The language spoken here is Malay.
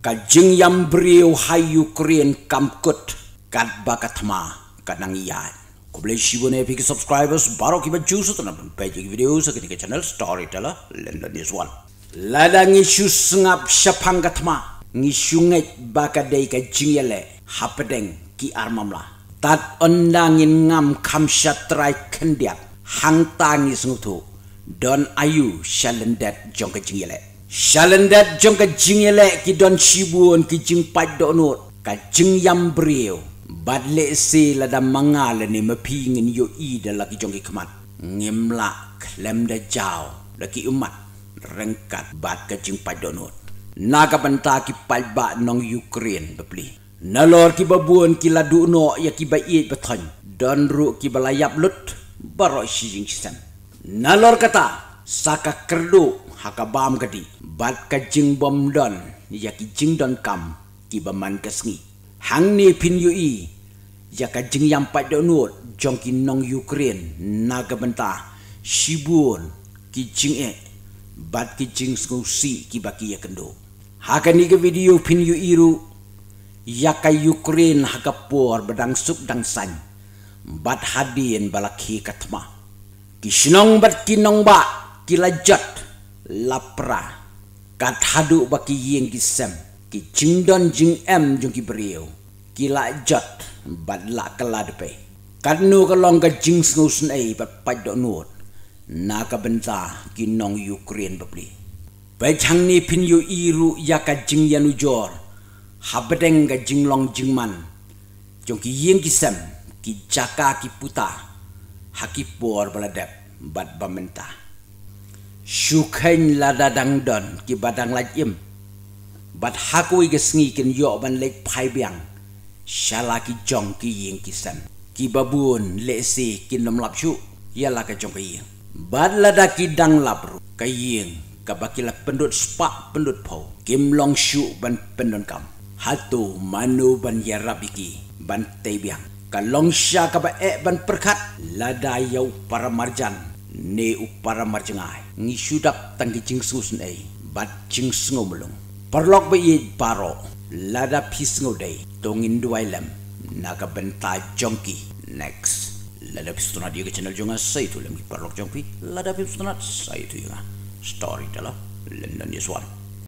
Kajing yang beriu hai Ukraine kamkut kat bakat ma kadang iya. Kubli shibu ne pika subscribers baru kiba jusu tu nampun video sakit ke channel Storyteller London News 1. Lada ngisyu sengap syapang kat ma ngisyu ngait bakadei kajing yale hapedeng ki armam lah. tad ondangin ngam kam syatrai kendiak hang tangi sengutu don ayu syalendet jong kajing yale. Shalendat jong ke jing elek ki don shibun ki jing pat do not. Ka jing yam brio. Bad le se la da manga le me pi ngin yo i da la ki jong ki kemat. Ngim la klem da jau la ki umat. Rengkat bad ke jing pat do not. Naga benta ki pat ba nong Ukraine bebeli. Nalor ki babuan ki la du no ya ki ba iit betan. Don ru ki balayap lut. Baro shi jing shisan. Nalor kata. Saka kerduk hakabam kadi bat ka jing bom don ya ki jing don kam ki ba ka sngi hang ni pin yu i ya ka jing yam pa don wot jong ki nong ukraine na ga benta shibun ki jing e bat ki jing sngu si ki ba ki ya kendo haka ni ga video pin yu iru ya ka ukraine haka por bedang suk dang san bat balak balaki katma kishnong bat kinong ba kilajat lapra kat hadu baki yang kisem ki jingdon jing em jung ki brio ki lajat, jot bad la kelad pe kat nu ke long ke jing snus nei pat pat nuot na ka benta ki nong Ukrain bapli pe chang ni pin yu iru ya ka jing yanu jor habdeng ga jing long jing man jung ki yang kisem ki jaka ki puta hakipor baladep bad bamenta Shukain lada don, ki badang lajim. Bat haku iga sengi kin yok ban lek pai biang. Shala ki jong ki yin ki san. Ki babun lek si kin lom lap syuk. Yalah ka jong ki yin. Bat lada ki dang lap ru. Ka yin ka bakila pendut spak pendut pau. Kim long syuk ban pendun kam. Hatu manu ban yarab iki ban tebiang, biang. Ka long sya ka ba ek ban perkat. Lada yau para marjan ne upara marjengai ngi sudak tangi jingsus nei bat jings ngomlong parlok be ye paro lada pis ngodei dongin duailam naga bentai jongki next lada pis tuna dia ke channel jonga sai tu lemi parlok jongki lada pis tuna sai tu ya story dalo lah. lendan yeswan